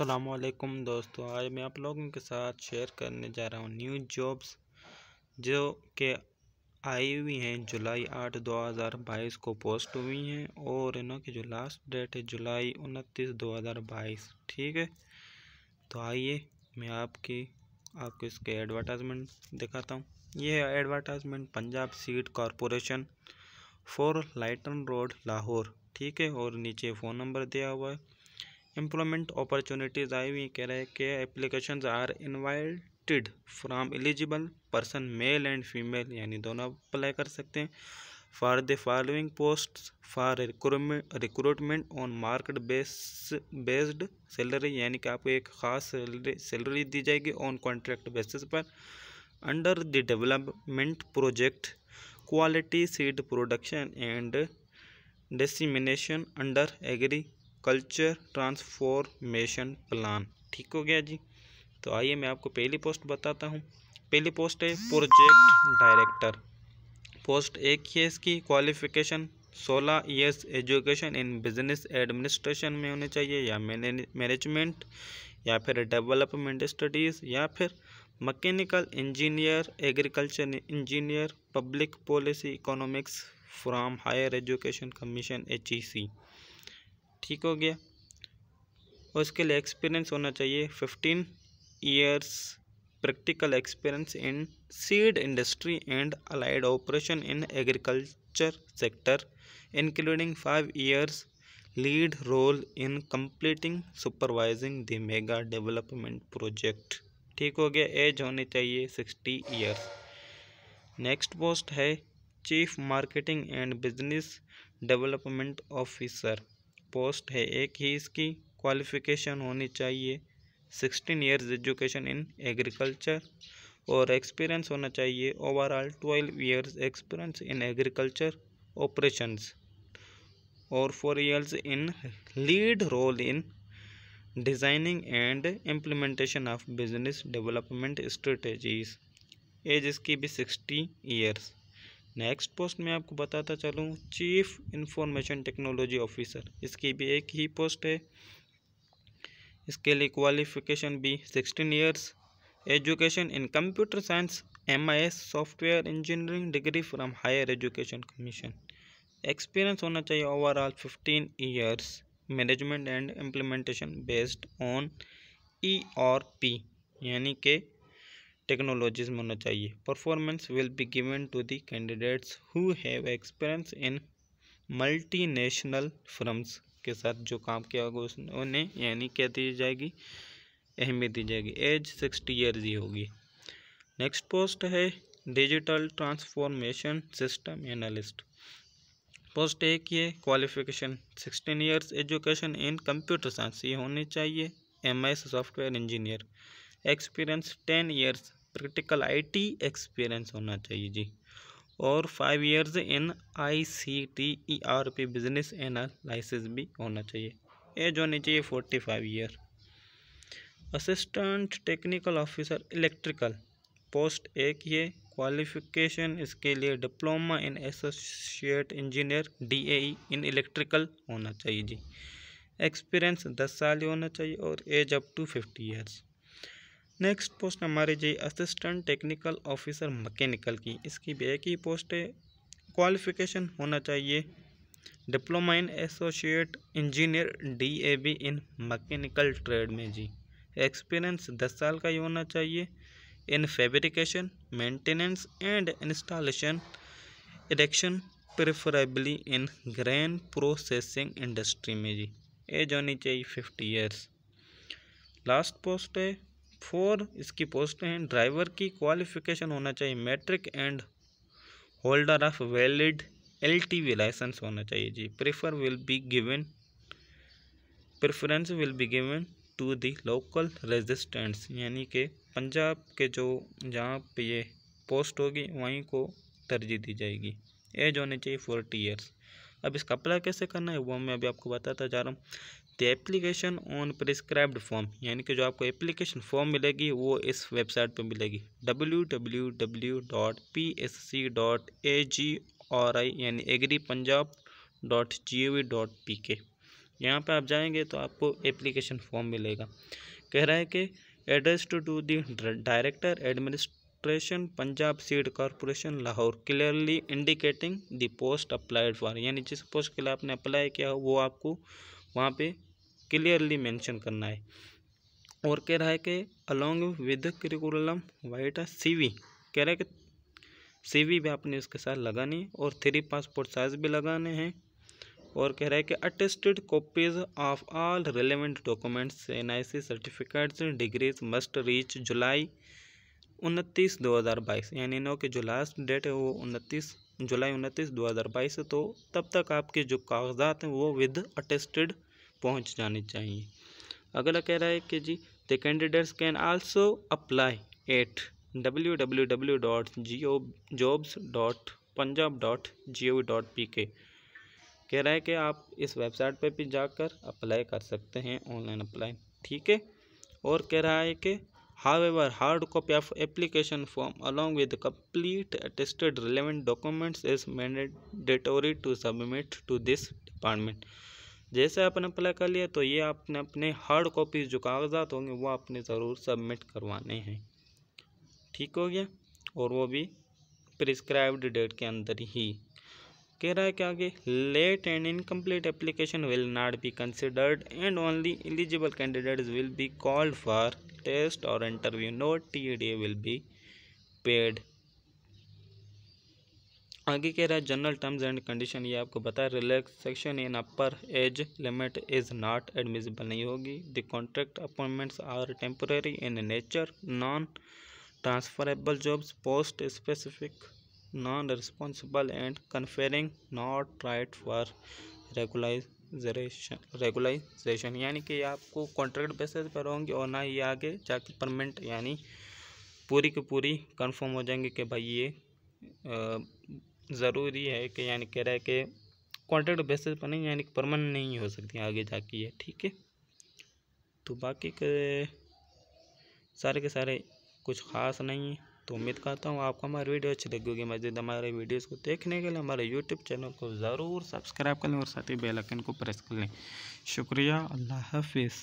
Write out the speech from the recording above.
असलकुम दोस्तों आज मैं आप लोगों के साथ शेयर करने जा रहा हूँ न्यू जॉब्स जो के आई हुई हैं जुलाई आठ दो हज़ार बाईस को पोस्ट हुई हैं और इनकी जो लास्ट डेट है जुलाई उनतीस दो हज़ार बाईस ठीक है तो आइए मैं आपकी आपको इसके एडवर्टाइजमेंट दिखाता हूँ ये advertisement Punjab seed corporation for Lytton road Lahore ठीक है और नीचे फ़ोन नंबर दिया हुआ है एम्प्लॉयमेंट अपॉर्चुनिटीज़ आई हुई कह रहे हैं कि application are invited from eligible person male and female यानी दोनों अप्लाई कर सकते हैं for the following post for recruitment on market base based salary यानी कि आपको एक ख़ास सैलरी दी जाएगी ऑन कॉन्ट्रैक्ट बेसिस पर under the development project quality seed production and dissemination under agriculture transformation plan ठीक हो गया जी तो आइए मैं आपको पहली पोस्ट बताता हूँ पहली पोस्ट है प्रोजेक्ट डायरेक्टर पोस्ट एक ही है इसकी क्वालिफिकेशन सोलह years education in business administration में होने चाहिए या मैनेजमेंट या फिर डेवलपमेंट स्टडीज़ या फिर mechanical engineer agriculture engineer public policy economics from higher education commission H E C ठीक हो गया उसके लिए एक्सपीरियंस होना चाहिए fifteen years practical experience in seed industry and allied operation in agriculture sector including five years lead role in completing supervising the mega development project ठीक हो गया एज होनी चाहिए सिक्सटी ईयर्स नेक्स्ट पोस्ट है chief marketing and business development officer post है एक ही इसकी क्वालिफिकेशन होनी चाहिए sixteen years education in agriculture और एक्सपीरियंस होना चाहिए overall twelve years experience in agriculture operations और four years in lead role in designing and implementation of business development strategies age इसकी भी सिक्सटी ईयर्स नेक्स्ट पोस्ट में आपको बताता चलूँ चीफ इंफॉर्मेशन टेक्नोलॉजी ऑफिसर इसकी भी एक ही पोस्ट है इसके लिए क्वालिफिकेशन भी sixteen years education in computer science M I S software engineering degree from higher education commission experience होना चाहिए overall fifteen years management and implementation based on E और पी यानी कि टेक्नोलॉजीज में होना चाहिए performance will be given to the candidates who have experience in multinational firms के साथ जो काम किया होगा उन्हें यानी क्या दी जाएगी अहमियत दी जाएगी एज सिक्सटी ईयर ही होगी नेक्स्ट पोस्ट है digital transformation system analyst post एक ये qualification sixteen years education in computer science ये होनी चाहिए M I software engineer experience ten years practical IT experience होना चाहिए जी और five years in I C T E R P business analysis भी होना चाहिए एज होनी चाहिए forty five year assistant technical officer electrical post एक ये क्वालिफिकेशन इसके लिए diploma in associate engineer A in electrical होना चाहिए जी एक्सपीरियंस दस साल होना चाहिए और age up to fifty years next post हमारी जी असिस्टेंट टेक्निकल ऑफिसर मैकेनिकल की इसकी भी एक ही पोस्ट है क्वालिफिकेशन होना चाहिए diploma in associate engineer DAE in mechanical trade में जी एक्सपीरियंस दस साल का ही होना चाहिए in fabrication maintenance and installation induction preferably in grain processing industry में जी एज होनी चाहिए फिफ्टी ईयर्स लास्ट पोस्ट है फोर इसकी पोस्ट हैं ड्राइवर की क्वालिफिकेशन होना चाहिए matric and holder of valid LTV licence होना चाहिए जी prefer will be given preference will be given to the local residents यानी कि पंजाब के जो जहाँ पे ये पोस्ट होगी वहीं को तरजीह दी जाएगी एज होनी चाहिए फोर्टी ईयर्स अब इसका अप्लाई कैसे करना है वो मैं अभी आपको बताता जा रहा हूँ the application on prescribed form यानी कि जो आपको एप्लीकेशन फॉर्म मिलेगी वो इस वेबसाइट पर मिलेगी W W W dot P S C dot A G R I यानी agri Punjab dot G O V dot P K यहाँ पर आप जाएंगे तो आपको एप्लीकेशन फॉर्म मिलेगा कह रहा है कि address to to the director administ administration Punjab seed corporation Lahore clearly indicating the post applied for यानी जिस पोस्ट के लिए आपने अप्लाई किया हो वो आपको वहाँ पे क्लियरली मेंशन करना है और कह रहा है कि along with curriculum vitae CV कह रहा है कि सीवी भी आपने उसके साथ लगानी और थ्री पासपोर्ट साइज भी लगाने हैं और कह रहा है कि attested copies of all relevant documents N I C certificates degrees must reach जुलाई उनतीस दो हज़ार बाईस यानी नौ की जो लास्ट डेट है वो उनतीस जुलाई उनतीस दो हज़ार बाईस तो तब तक आपके जो कागजात हैं वो विद अटेस्टेड पहुंच जाने चाहिए अगला कह रहा है कि जी the candidates can also apply at W W W dot G O jobs dot Punjab dot G O dot P K कह रहा है कि आप इस वेबसाइट पर भी जाकर अप्लाई कर सकते हैं ऑनलाइन अप्लाई ठीक है और कह रहा है कि However, hard copy of application form along with complete attested relevant documents is mandatory to submit to this department. जैसे आपने अप्लाई कर लिया तो ये आपने अपने हार्ड कॉपीज जो कागजात होंगे वो आपने ज़रूर सबमिट करवाने हैं ठीक हो गया और वो भी प्रिस्क्राइब्ड डेट के अंदर ही कह रहा है कि आगे late and incomplete application will not be considered and only eligible candidates will be called for test or interview no TDA will be paid आगे कह रहा है जनरल टर्म्स एंड कंडीशन ये आपको बता relaxation in upper age limit is not admissible नहीं होगी the contract appointments are temporary in nature non transferable jobs post specific non responsible and conferring not right for regularise regularisation regularisation यानी कि आपको contract basis पर होंगे और ना ही आगे जाके परमानेंट यानी पूरी की पूरी कंफर्म हो जाएंगे कि भाई ये ज़रूरी है कि यानी कह रहा है कि कॉन्ट्रैक्ट बेसिस पर नहीं यानी परमानेंट नहीं हो सकती आगे जाके ये ठीक है तो बाकी के सारे के सारे कुछ ख़ास नहीं है तो उम्मीद करता हूँ आपको हमारी वीडियो अच्छी लगी होगी मजीद हमारे वीडियोज़ को देखने के लिए हमारे यूट्यूब चैनल को ज़रूर सब्सक्राइब कर लें और साथ ही बेलाइकन को प्रेस कर लें शुक्रिया अल्लाह हाफिज़